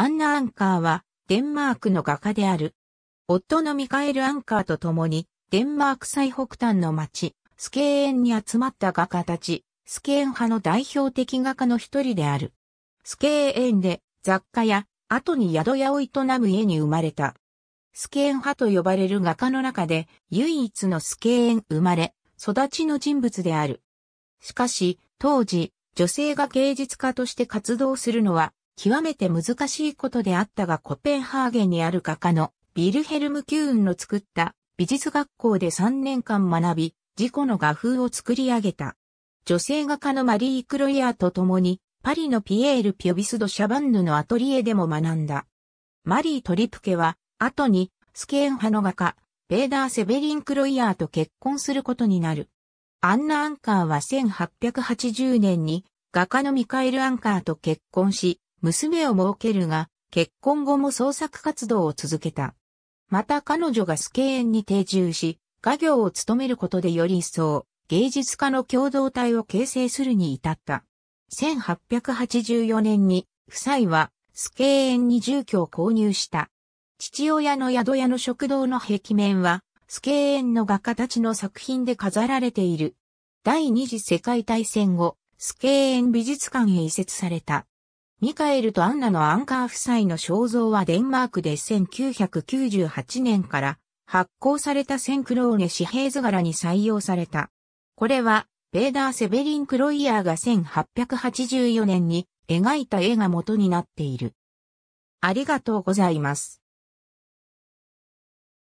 アンナ・アンカーは、デンマークの画家である。夫のミカエル・アンカーと共に、デンマーク最北端の町、スケーエンに集まった画家たち、スケーエン派の代表的画家の一人である。スケーエンで、雑貨や、後に宿屋を営む家に生まれた。スケーン派と呼ばれる画家の中で唯一のスケーン生まれ、育ちの人物である。しかし、当時、女性が芸術家として活動するのは極めて難しいことであったがコペンハーゲンにある画家のビルヘルム・キューンの作った美術学校で3年間学び、自己の画風を作り上げた。女性画家のマリー・クロイヤーと共に、パリのピエール・ピョビス・ド・シャバンヌのアトリエでも学んだ。マリー・トリプケは、後に、スケーン派の画家、ベーダー・セベリン・クロイヤーと結婚することになる。アンナ・アンカーは1880年に、画家のミカエル・アンカーと結婚し、娘を設けるが、結婚後も創作活動を続けた。また彼女がスケーンに定住し、家業を務めることでより一層、芸術家の共同体を形成するに至った。1884年に、夫妻は、スケーンに住居を購入した。父親の宿屋の食堂の壁面は、スケーンの画家たちの作品で飾られている。第二次世界大戦後、スケーン美術館へ移設された。ミカエルとアンナのアンカー夫妻の肖像はデンマークで1998年から発行されたセンクローネ紙幣図柄に採用された。これは、ベーダー・セベリン・クロイヤーが1884年に描いた絵が元になっている。ありがとうございます。